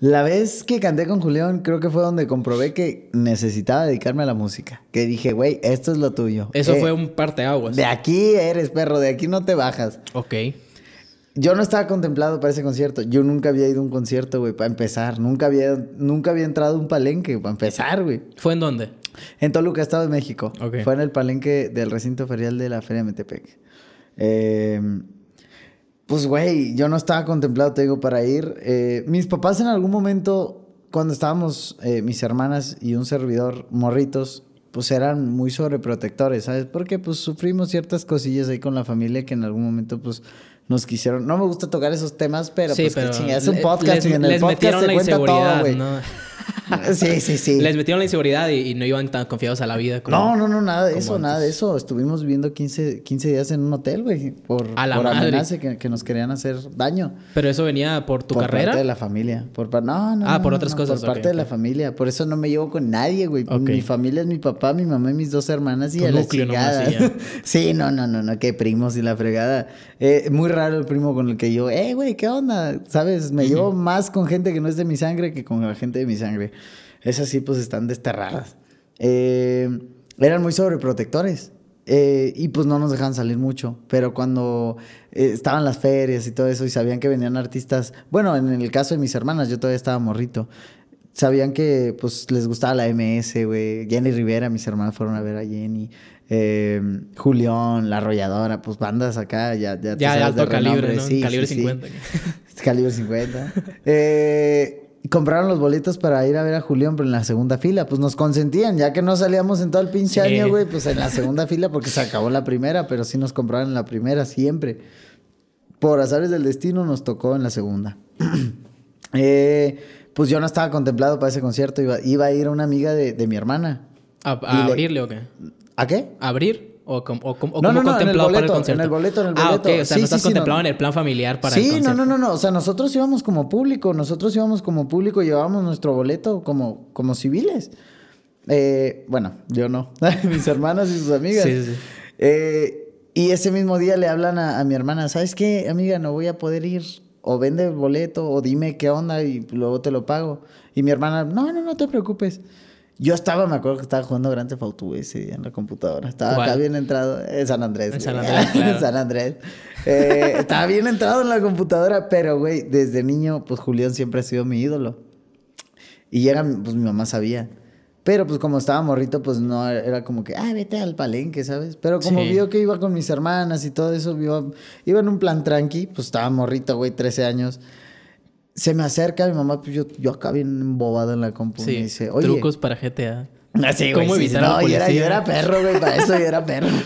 La vez que canté con Julián, creo que fue donde comprobé que necesitaba dedicarme a la música. Que dije, güey, esto es lo tuyo. Eso eh, fue un parteaguas. De aquí eres, perro, de aquí no te bajas. Ok. Yo no estaba contemplado para ese concierto. Yo nunca había ido a un concierto, güey, para empezar. Nunca había, nunca había entrado a un palenque, para empezar, güey. ¿Fue en dónde? En Toluca, Estado de México. Okay. Fue en el palenque del recinto ferial de la Feria Metepec. Eh, pues, güey, yo no estaba contemplado, te digo, para ir. Eh, mis papás en algún momento, cuando estábamos, eh, mis hermanas y un servidor, morritos, pues eran muy sobreprotectores, ¿sabes? Porque pues sufrimos ciertas cosillas ahí con la familia que en algún momento, pues, nos quisieron. No me gusta tocar esos temas, pero pues es un podcast y en el podcast se cuenta todo, güey. sí, sí, sí. Les metieron la inseguridad y, no iban tan confiados a la vida. no, no, no, nada de eso, nada de eso. Estuvimos viviendo 15, 15 días en un hotel, güey, por, a la que, nos querían hacer daño. ¿Pero eso venía por tu carrera? Por parte de la familia. Por no, no. Ah, por otras cosas. Por parte de la familia. Por eso no me llevo con nadie, güey. Mi familia es mi papá, mi mamá y mis dos hermanas y el a sí, no, no, no, no, qué primos y la fregada. Eh, muy raro el primo con el que yo, eh, güey, ¿qué onda? ¿Sabes? Me llevo más con gente que no es de mi sangre que con la gente de mi sangre. Esas sí, pues están desterradas. Eh, eran muy sobreprotectores. Eh, y pues no nos dejaban salir mucho. Pero cuando eh, estaban las ferias y todo eso y sabían que venían artistas, bueno, en el caso de mis hermanas, yo todavía estaba morrito. Sabían que pues les gustaba la MS, güey. Jenny Rivera, mis hermanas fueron a ver a Jenny. Julión, La Arrolladora, pues bandas acá, ya, ya, de alto calibre, sí, calibre, 50. calibre 50. Calibre compraron los boletos para ir a ver a Julián, pero en la segunda fila, pues nos consentían, ya que no salíamos en todo el pinche año, güey, pues en la segunda fila, porque se acabó la primera, pero sí nos compraron en la primera siempre. Por azares del destino nos tocó en la segunda. Eh, pues yo no estaba contemplado para ese concierto, iba, a ir una amiga de, mi hermana. ¿A, a abrirle o qué? ¿A qué? ¿A abrir? ¿O, como o, como no, En el boleto, en el boleto. Ah, ok, O sea, sí, no contemplado en el plan familiar para el concierto. Sí, no, no, no. O sea, nosotros íbamos como público. Nosotros íbamos como público. Llevábamos nuestro boleto como, como civiles. Eh, bueno, yo no. Mis hermanas y sus amigas. Sí, sí. Eh, y ese mismo día le hablan a mi hermana. ¿Sabes qué, amiga? No voy a poder ir o vende el boleto o dime qué onda y luego te lo pago. Y mi hermana, no, no, no te preocupes. Yo estaba, me acuerdo que estaba jugando Grand Theft Auto ese día en la computadora. Estaba bien entrado. Eh, en San Andrés. En eh, San Andrés. San Andrés. estaba bien entrado en la computadora, pero, güey, desde niño, pues Julián siempre ha sido mi ídolo. Y era, pues mi mamá sabía. Pero pues como estaba morrito, pues no era como que, ah, vete al palenque, ¿sabes? Pero como vio que iba con mis hermanas y todo eso, iba, iba en un plan tranqui, pues estaba morrito, güey, 13 años se me acerca mi mamá, pues yo, yo acá bien embobado en la compu. Sí, trucos para GTA. Así, ah, güey. Sí, no, yo era, yo era, perro, güey. Para eso yo era perro.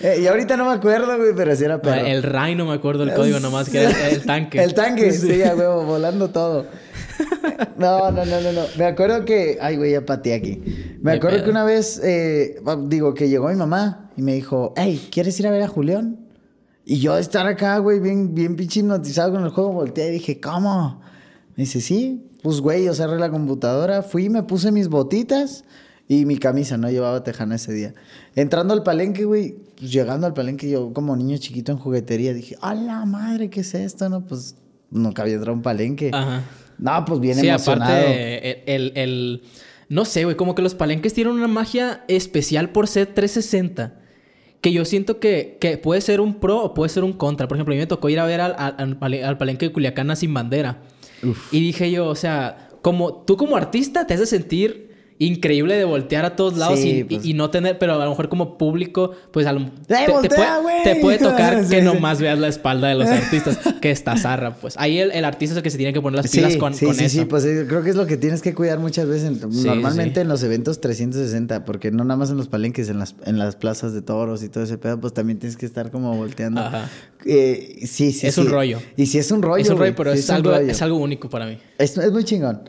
Eh, y ahorita no me acuerdo, güey, pero sí era perro. El Rai no me acuerdo el código nomás, que era el tanque. el tanque, sí, güey, volando todo. No, no, no, no, Me acuerdo que. Ay, güey, ya pateé aquí. Me acuerdo que una vez, eh, digo, que llegó mi mamá y me dijo, hey, ¿quieres ir a ver a Julián? Y yo de estar acá, güey, bien, bien pinche hipnotizado con el juego, volteé y dije, ¿cómo? Me dice, sí, pues güey, yo cerré la computadora, fui, me puse mis botitas y mi camisa, no llevaba tejana ese día. Entrando al palenque, güey, pues, llegando al palenque, yo como niño chiquito en juguetería, dije, a la madre, ¿qué es esto? No, pues nunca había entrado un palenque. Ajá. No, pues bien sí, emocionado. el, el, el... No sé, güey, como que los palenques tienen una magia especial por ser 360 que yo siento que, puede ser un pro o puede ser un contra. Por ejemplo, a mí me tocó ir a ver al, al, Palenque de Culiacana Sin Bandera. Y dije yo, o sea, como tú como artista te haces sentir increíble de voltear a todos lados pues. y, no tener, pero a lo mejor como público, pues a lo te, te, puede, tocar que que nomás veas la espalda de los artistas, que está zarra, pues. Ahí el, artista es el que se tiene que poner las pilas con, eso. Sí, pues eh, creo que es lo que tienes que cuidar muchas veces. Normalmente en los eventos 360, porque no nada más en los palenques, en las, en las plazas de toros y todo ese pedo, pues también tienes que estar como volteando. Eh, sí, sí. Es un rollo. Y si es un rollo. Es un rollo, pero es, algo, es algo único para mí. es muy chingón.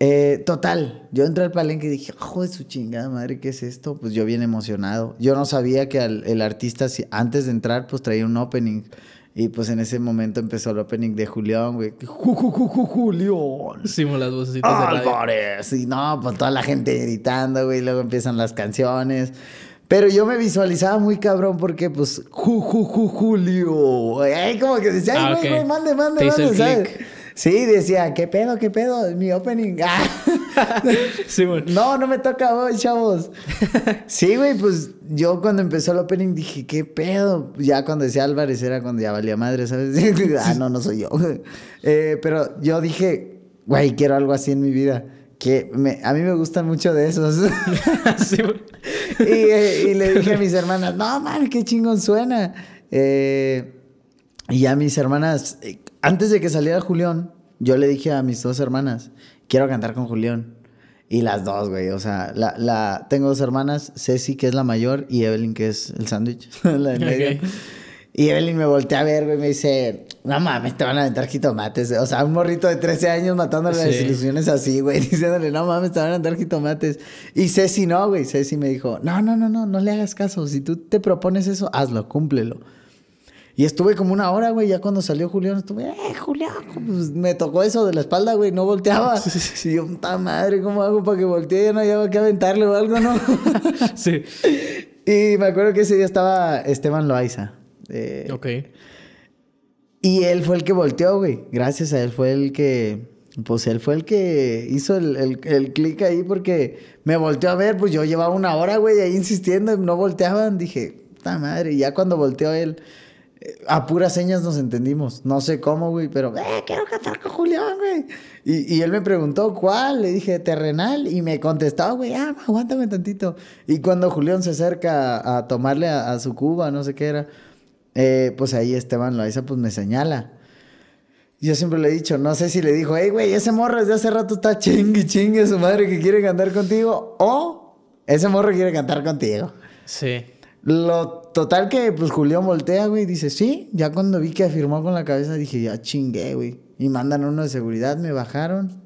Eh, total, yo entré al palenque y dije, joder, su chingada madre, ¿qué es esto? Pues yo bien emocionado. Yo no sabía que el artista, antes de entrar, pues traía un opening. Y pues en ese momento empezó el opening de Julián, güey. Ju, ju, ju, Julián. Hicimos las vocecitas Álvarez. Y no, pues toda la gente gritando, güey. luego empiezan las canciones. Pero yo me visualizaba muy cabrón porque, pues, ju, Julio. Ay, como que decía, ah, güey, mande, mande, Sí, decía, ¿qué pedo, qué pedo? Mi opening. Ah. Sí, No, no me toca hoy, chavos. Sí, güey, pues yo cuando empezó el opening dije, ¿qué pedo? Ya cuando decía Álvarez era cuando ya valía madre, ¿sabes? ah, no, no soy yo. Eh, pero yo dije, güey, quiero algo así en mi vida. Que a mí me gustan mucho de esos. Eh, y, le dije a mis hermanas, no, man, qué chingón suena. Eh, y ya mis hermanas, antes de que saliera Julián, yo le dije a mis dos hermanas, quiero cantar con Julián. Y las dos, güey. O sea, la, tengo dos hermanas, Ceci, que es la mayor, y Evelyn, que es el sándwich, la de medio. Y Evelyn me voltea a ver, güey, me dice, no mames, te van a aventar jitomates. O sea, un morrito de 13 años matándole las ilusiones así, güey, diciéndole, no mames, te van a aventar jitomates. Y Ceci no, güey. Ceci me dijo, no, no, no, no, no le hagas caso. Si tú te propones eso, hazlo, cúmplelo. Y estuve como una hora, güey. Ya cuando salió Julián, estuve, ¡eh, Julián! Pues me tocó eso de la espalda, güey. No volteaba. Sí, sí, sí. Y yo, puta madre, ¿cómo hago para que voltee? Ya no había que aventarle o algo, ¿no? sí. Y me acuerdo que ese día estaba Esteban Loaiza. Eh, ok. Y él fue el que volteó, güey. Gracias a él fue el que. Pues él fue el que hizo el, el, el clic ahí porque me volteó a ver. Pues yo llevaba una hora, güey, ahí insistiendo. No volteaban. Dije, puta madre. Y ya cuando volteó él a puras señas nos entendimos. No sé cómo, güey, pero eh, quiero cantar con Julián, güey. Y, él me preguntó cuál, le dije terrenal, y me contestó, güey, ah, aguántame tantito. Y cuando Julián se acerca a, tomarle a, su cuba, no sé qué era, eh, pues ahí Esteban Loaiza pues me señala. Yo siempre le he dicho, no sé si le dijo, hey, güey, ese morro desde hace rato está chingue, chingue su madre que quiere cantar contigo, o ese morro quiere cantar contigo. Sí. Lo total que, pues, Julián voltea, güey, dice, sí. Ya cuando vi que afirmó con la cabeza, dije, ya chingué, güey. Y mandan uno de seguridad, me bajaron,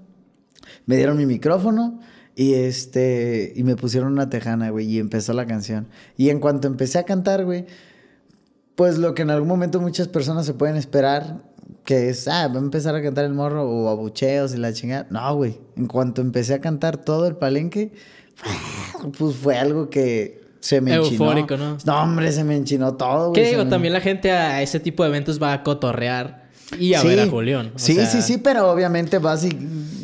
me dieron mi micrófono y este, y me pusieron una tejana, güey, y empezó la canción. Y en cuanto empecé a cantar, güey, pues lo que en algún momento muchas personas se pueden esperar, que es, ah, va a empezar a cantar el morro o abucheos y la chingada. No, güey, en cuanto empecé a cantar todo el palenque, pues fue algo que se me Eufórico, ¿no? No, hombre, se me enchinó todo, güey. ¿Qué digo? También la gente a ese tipo de eventos va a cotorrear. Y a sí, ver a Julián. Sí, sí, sí, pero obviamente vas y,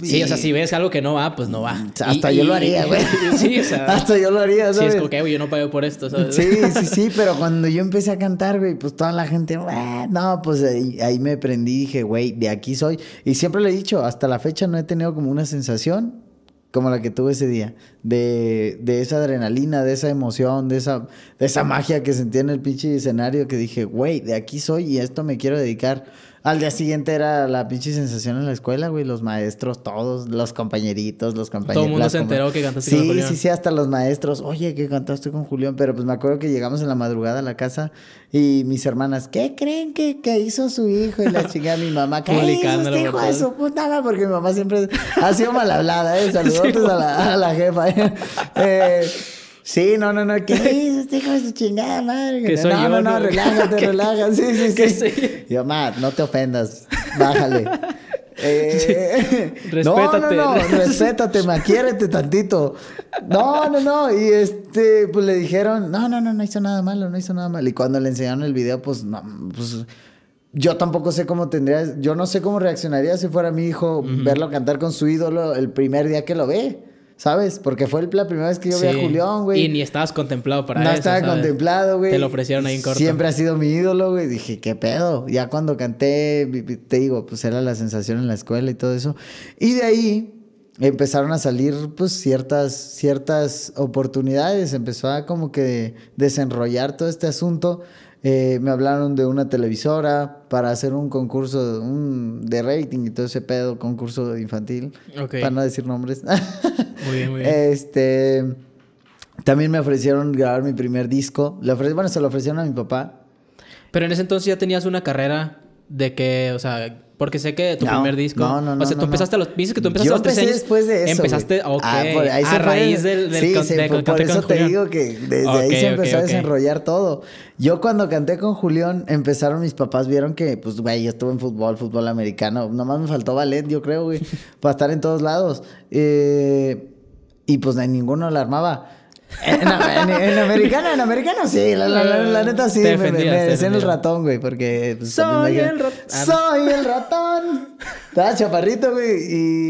Sí, o sea, si ves algo que no va, pues no va. Hasta yo lo haría, güey. sí, o sea. Hasta yo lo haría, ¿sabes? Sí, es como que, güey, yo no pago por esto, ¿sabes? Sí, sí, sí, pero cuando yo empecé a cantar, güey, pues toda la gente, no, pues ahí, me prendí y dije, güey, de aquí soy. Y siempre le he dicho, hasta la fecha no he tenido como una sensación como la que tuve ese día de, esa adrenalina, de esa emoción, de esa, magia que sentía en el pinche escenario que dije, güey, de aquí soy y esto me quiero dedicar. Al día siguiente era la pinche sensación en la escuela, güey. Los maestros, todos, los compañeritos, los compañeros. Todo el mundo se enteró que cantaste con Julián. Sí, sí, sí, hasta los maestros. Oye, que cantaste con Julián. Pero pues me acuerdo que llegamos en la madrugada a la casa y mis hermanas, ¿qué creen que, hizo su hijo? Y la chingada, mi mamá, ¿qué hizo este hijo de su puta? Porque mi mamá siempre ha sido mal hablada, ¿eh? Saludos la, a la jefa, ¿eh? Eh, sí, no, no, no. ¿Qué este dices, chingada madre? no, no, no, relájate, relájate. Sí, sí, sí. Yo, no te ofendas. Bájale. Eh, Respétate. No, no, no, respétate, maquiérete tantito. No, no, no. Y este, pues le dijeron, no, no, no, no hizo nada malo, no hizo nada malo. Y cuando le enseñaron el video, pues, no, pues, yo tampoco sé cómo tendría, yo no sé cómo reaccionaría si fuera mi hijo verlo cantar con su ídolo el primer día que lo ve. ¿sabes? Porque fue la primera vez que yo vi a Julián, güey. Y ni estabas contemplado para no eso. No estaba contemplado, güey. Te lo ofrecieron ahí en corto. Siempre ha sido mi ídolo, güey. Dije, ¿qué pedo? Ya cuando canté, te digo, pues era la sensación en la escuela y todo eso. Y de ahí empezaron a salir, pues, ciertas, ciertas oportunidades. Empezó a como que desenrollar todo este asunto. Eh, me hablaron de una televisora para hacer un concurso de rating y todo ese pedo, concurso infantil, okay. para no decir nombres. Muy bien, muy bien. Este, también me ofrecieron grabar mi primer disco. bueno, se lo ofrecieron a mi papá. Pero en ese entonces ya tenías una carrera de que, o sea, porque sé que tu primer disco. No, no, no. O sea, tú empezaste a los. Dices que tú empezaste yo a los años. después de eso. Empezaste. Ah, ok. Ah, a raíz del, del, sí, por, eso te digo que desde ahí se empezó a desenrollar todo. Yo cuando canté con Julián, empezaron mis papás, vieron que, pues, güey, yo estuve en fútbol, fútbol americano. Nomás me faltó ballet, yo creo, güey, para estar en todos lados. Eh. Y pues ninguno la armaba. En, americana en, americano, sí, la, neta sí, me, decían el ratón, güey, porque... Pues, soy, el ratón. Soy el ratón. Estaba chaparrito, güey,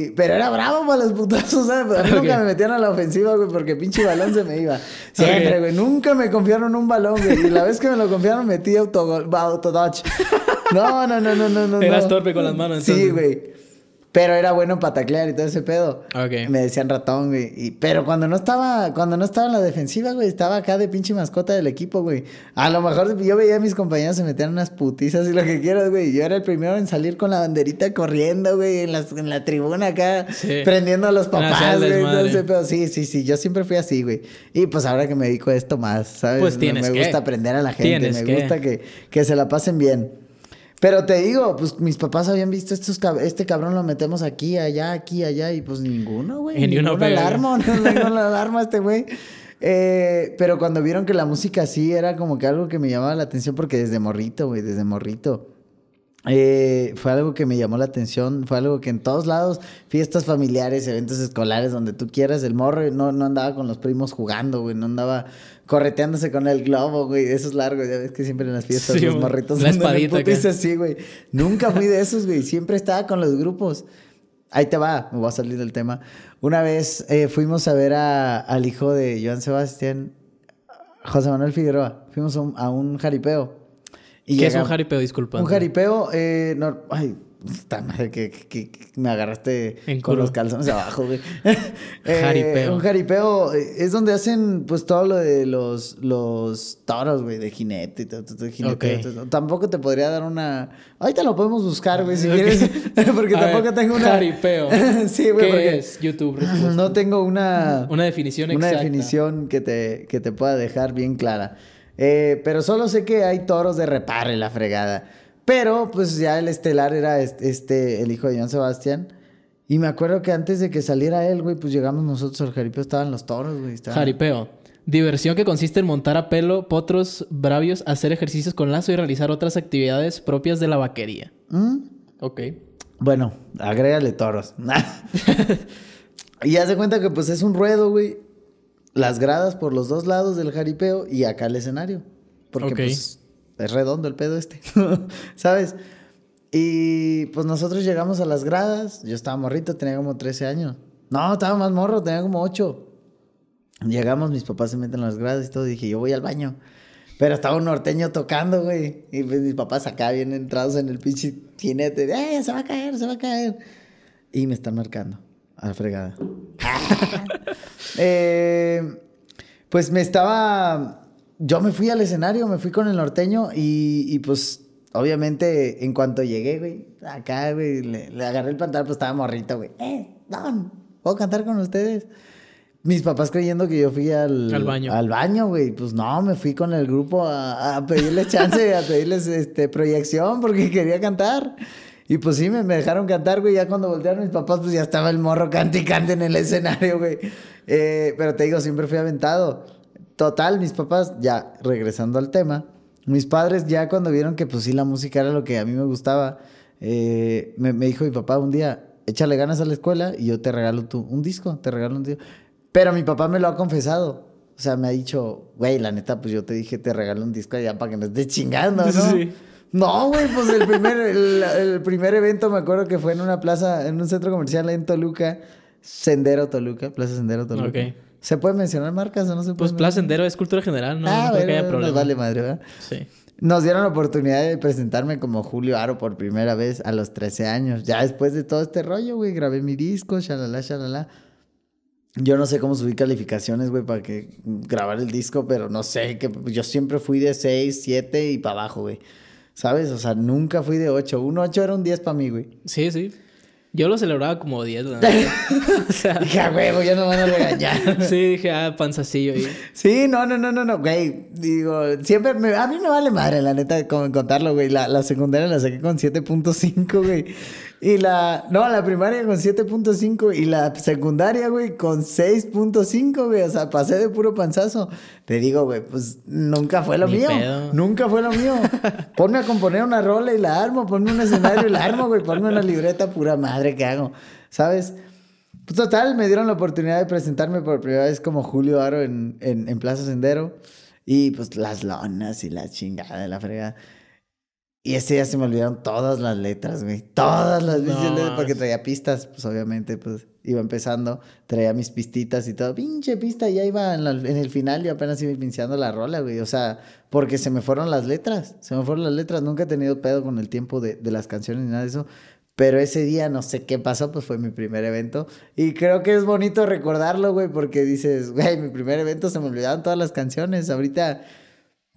y... pero era bravo para los putazos, ¿sabes? Pero pues, nunca me metían a la ofensiva, güey, porque pinche balón se me iba. Siempre, güey, nunca me confiaron un balón, güey, y la vez que me lo confiaron metí autogol no, no, no, no, no, no. Eras torpe con las manos. Entonces. Sí, güey. Pero era bueno en pataclear y todo ese pedo. Me decían ratón, güey. Y, pero cuando no estaba, cuando no estaba en la defensiva, güey, estaba acá de pinche mascota del equipo, güey. A lo mejor yo veía a mis compañeros se metían unas putizas y lo que quieras, güey. Yo era el primero en salir con la banderita corriendo, güey, en, en la tribuna acá, prendiendo a los papás, güey. sí, sí, sí. Yo siempre fui así, güey. Y pues ahora que me dedico a esto más, ¿sabes? Pues tienes me gusta aprender a la gente. me gusta que, que se la pasen bien. Pero te digo, pues mis papás habían visto estos este cabrón lo metemos aquí, allá, aquí, allá, y pues ninguno, güey. Ni alarma, no la alarma este güey. Eh, pero cuando vieron que la música sí era como que algo que me llamaba la atención, porque desde morrito, güey, desde morrito. Eh, fue algo que me llamó la atención, fue algo que en todos lados, fiestas familiares, eventos escolares, donde tú quieras, el morro no, no andaba con los primos jugando, güey, no andaba correteándose con el globo, güey, Eso es largo. ya ves que siempre en las fiestas los morritos son espadita que... así, güey. Nunca fui de esos, güey, siempre estaba con los grupos. Ahí te va, me voy a salir del tema. Una vez eh, fuimos a ver al hijo de Joan Sebastián, José Manuel Figueroa. Fuimos a un, jaripeo. ¿Qué es un jaripeo? Disculpa. Un jaripeo, eh, ay, que, me agarraste en con los calzones abajo, güey. jaripeo. Un jaripeo. Eh, eh, es donde hacen, pues, todo lo de los, los toros, güey, de jinete y Tampoco te podría dar una. te lo podemos buscar, güey, si quieres. porque tampoco tengo una. Jaripeo. sí, güey. ¿Qué es YouTube? No tengo una. Una definición exacta. Una definición que te, que te pueda dejar bien clara. Eh, pero solo sé que hay toros de en la fregada. Pero pues ya el estelar era este, el hijo de John Sebastián. Y me acuerdo que antes de que saliera él, güey, pues llegamos nosotros al jaripeo, estaban los toros, güey. Jaripeo. Diversión que consiste en montar a pelo, potros, bravios, hacer ejercicios con lazo y realizar otras actividades propias de la vaquería. ¿Mm? Ok. Bueno, agrégale toros. y ya se cuenta que pues es un ruedo, güey. Las gradas por los dos lados del jaripeo y acá el escenario. Porque pues es redondo el pedo este, ¿sabes? Y pues nosotros llegamos a las gradas, yo estaba morrito, tenía como 13 años. No, estaba más morro, tenía como 8. Llegamos, mis papás se meten a las gradas y todo, dije, yo voy al baño. Pero estaba un norteño tocando, güey. Y pues mis papás acá bien entrados en el pinche jinete. Eh, se va a caer, se va a caer! Y me están marcando. A la fregada. Eh, pues me estaba yo me fui al escenario, me fui con el norteño y, y pues obviamente en cuanto llegué, güey, acá, güey, le, agarré el pantalón, pues estaba morrito, güey. Eh, don, ¿puedo cantar con ustedes? Mis papás creyendo que yo fui al, al baño. Al baño, güey. Pues no, me fui con el grupo a, a pedirles chance, a pedirles este, proyección porque quería cantar. Y pues sí, me, me dejaron cantar, güey. Ya cuando voltearon mis papás, pues ya estaba el morro cante cante en el escenario, güey. Eh, pero te digo, siempre fui aventado total, mis papás, ya regresando al tema, mis padres ya cuando vieron que pues sí la música era lo que a mí me gustaba, eh, me, dijo mi papá un día, échale ganas a la escuela y yo te regalo tú un disco, te regalo un disco. Pero mi papá me lo ha confesado. O sea, me ha dicho, güey, la neta, pues yo te dije, te regalo un disco allá para que no estés chingando, ¿no? güey, pues el primer, el, primer evento me acuerdo que fue en una plaza, en un centro comercial en Toluca, Sendero Toluca, Plaza Sendero Toluca. ¿Se puede mencionar marcas o no se puede? Pues Placendero es cultura general, no, ah, no vale madre, ¿verdad? Sí. Nos dieron la oportunidad de presentarme como Julio Aro por primera vez a los 13 años. Ya después de todo este rollo, güey, grabé mi disco, shalala, shalala. Yo no sé cómo subí calificaciones, güey, para que grabar el disco, pero no sé, que yo siempre fui de 6, 7 y para abajo, güey. ¿Sabes? O sea, nunca fui de 8. Un 8 era un 10 para mí, güey. Sí, sí. Yo lo celebraba como 10, ¿no? o sea, dije, a huevo, ya no van a regañar. sí, dije, ah, panzacillo. Sí, no, no, no, no, no, güey. Digo, siempre, me, a mí me vale madre, la neta, como contarlo, güey. La, la secundaria la saqué con 7.5, güey. Y la, no, la primaria con 7.5 y la secundaria, güey, con 6.5, güey. O sea, pasé de puro panzazo. Te digo, güey, pues nunca fue lo mío. Nunca fue lo mío. Ponme a componer una rola y la armo, ponme un escenario y la armo, güey. Ponme una libreta pura madre que hago, ¿sabes? Pues, total, me dieron la oportunidad de presentarme por primera vez como Julio Aro en, en, en Plaza Sendero. Y pues las lonas y la chingada de la fregada. Y ese día se me olvidaron todas las letras, güey. Todas las letras, porque traía pistas, pues obviamente, pues iba empezando, traía mis pistitas y todo. Pinche pista, ya iba en, el final, yo apenas iba iniciando la rola, güey. O sea, porque se me fueron las letras, se me fueron las letras. Nunca he tenido pedo con el tiempo de, de las canciones ni nada de eso. Pero ese día no sé qué pasó, pues fue mi primer evento. Y creo que es bonito recordarlo, güey, porque dices, güey, mi primer evento se me olvidaron todas las canciones. Ahorita,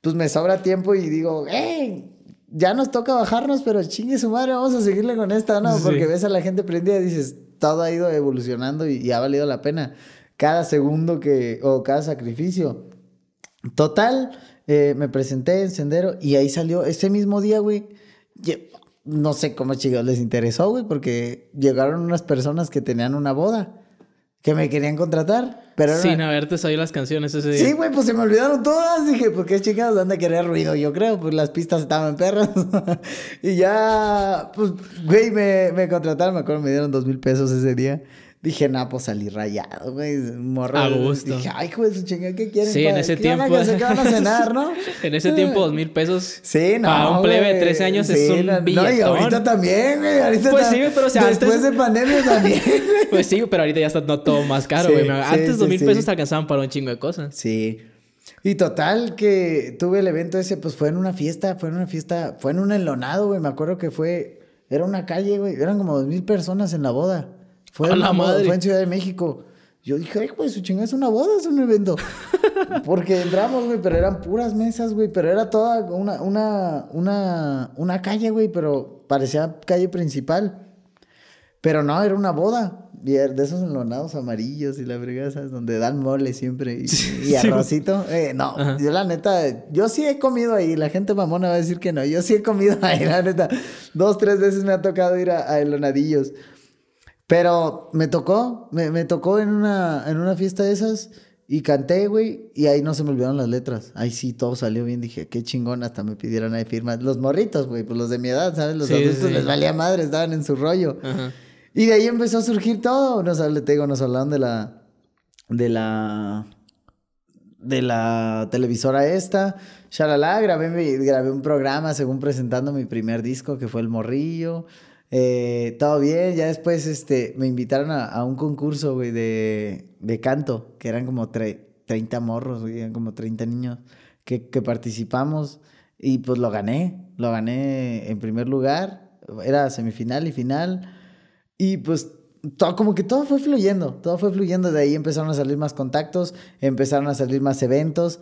pues me sobra tiempo y digo, ¡eh! ya nos toca bajarnos, pero chingue su madre, vamos a seguirle con esta, ¿no? Porque ves a la gente prendida y dices, todo ha ido evolucionando y, ha valido la pena. Cada segundo que, o cada sacrificio. Total, eh, me presenté en Sendero y ahí salió ese mismo día, güey. No sé cómo chicos les interesó, güey, porque llegaron unas personas que tenían una boda que me querían contratar. Pero Sin haberte sabido las canciones ese día. Sí, güey, pues se me olvidaron todas. Dije, pues qué chicas, anda de querer ruido, yo creo. Pues las pistas estaban perras. y ya, pues, güey, me, me contrataron, me acuerdo, me dieron dos mil pesos ese día. Dije, nah, pues salí rayado, güey. Morro. A gusto. Dije, ay, güey, su chingada, ¿qué quieren? Sí, en ese tiempo. a cenar, no? en ese tiempo, dos mil pesos. Sí, no. Para un plebe de 13 años es un no, billetón. No, y ahorita también, güey. Ahorita pues sí, pero o sea, Después de pandemia también. pues sí, pero ahorita ya está todo más caro, güey. antes dos mil pesos alcanzaban para un chingo de cosas. Sí. Y total, que tuve el evento ese, pues fue en una fiesta, fue en una fiesta, fue en un enlonado, güey. Me acuerdo que fue, era una calle, güey. Eran como dos mil personas en la boda. Fue, en, la en Ciudad de México. Yo dije, ay, güey, su chingada es una boda, es un evento. Porque entramos, güey, pero eran puras mesas, güey, pero era toda una, una, una, una calle, güey, pero parecía calle principal. Pero no, era una boda. Y er, de esos enlonados amarillos y la fregaza Donde dan mole siempre y, arrocito. Eh, no, yo la neta, yo sí he comido ahí. La gente mamona va a decir que no. Yo sí he comido ahí, la neta. Dos, tres veces me ha tocado ir a, a enlonadillos. Pero me tocó, me, tocó en una, en una fiesta de esas y canté, güey, y ahí no se me olvidaron las letras. Ahí sí todo salió bien, dije, qué chingón, hasta me pidieron ahí firmas. Los morritos, güey, pues los de mi edad, ¿sabes? Los adultos les valía madre, estaban en su rollo. Y de ahí empezó a surgir todo. Nos, te nos hablaron de la, de la de la televisora esta. Shalala, grabé, grabé un programa según presentando mi primer disco, que fue El Morrillo. Eh, todo bien, ya después este, me invitaron a, un concurso, güey, de, canto, que eran como 30 morros, eran como 30 niños que, que, participamos y pues lo gané, lo gané en primer lugar, era semifinal y final y pues todo, como que todo fue fluyendo, todo fue fluyendo, de ahí empezaron a salir más contactos, empezaron a salir más eventos